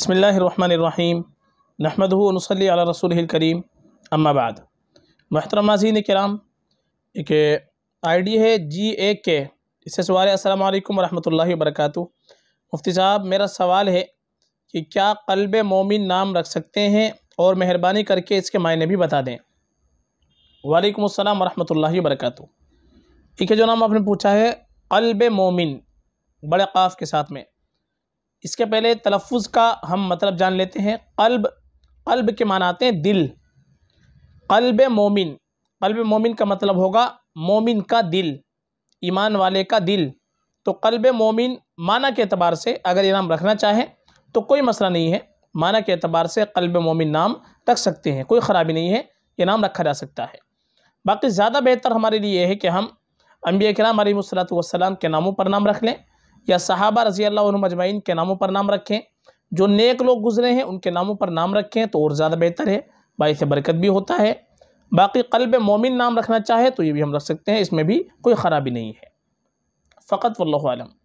बसमीम नहमदनसली रसूल करीम अम्माबाद महतरम नाजीन कराम एक आई डी है जी ए के इससे सवाल है असल वरहमल वरक मुफ्ती साहब मेरा सवाल है कि क्या कल्ब मोमिन नाम रख सकते हैं और मेहरबानी करके इसके मायने भी बता दें वालेकुम अस्सलाम वरहमतुल्लाहि वबरकatuh ठीक है जो नाम आपने पूछा है कल्ब मोमिन बड़े काफ़ के साथ में इसके पहले तलफ़ का हम मतलब जान लेते हैं कल्ब कल्ब के मान आते हैं दिल कल्ब मोमिन कल्ब मोमिन का मतलब होगा मोमिन का दिल ईमान वाले का दिल तो कल्ब मोमिन माना के अतबार से अगर ये नाम रखना चाहें तो कोई मसला नहीं है माना के अतबार से कल्ब मोमिन नाम रख सकते हैं कोई ख़राबी नहीं है ये नाम रखा जा सकता है बाकी ज़्यादा बेहतर हमारे लिए है कि हम अम्बिया कराम सलात वसलाम के नामों पर नाम रख लें या सहाबा रजी अल्लाह मजमाइन के नामों पर नाम रखें जो नेक लोग गुजरे हैं उनके नामों पर नाम रखें तो और ज़्यादा बेहतर है से बरकत भी होता है बाकी कल्ब मोमिन नाम रखना चाहे तो ये भी हम रख सकते हैं इसमें भी कोई ख़राबी नहीं है फ़कत वल्लम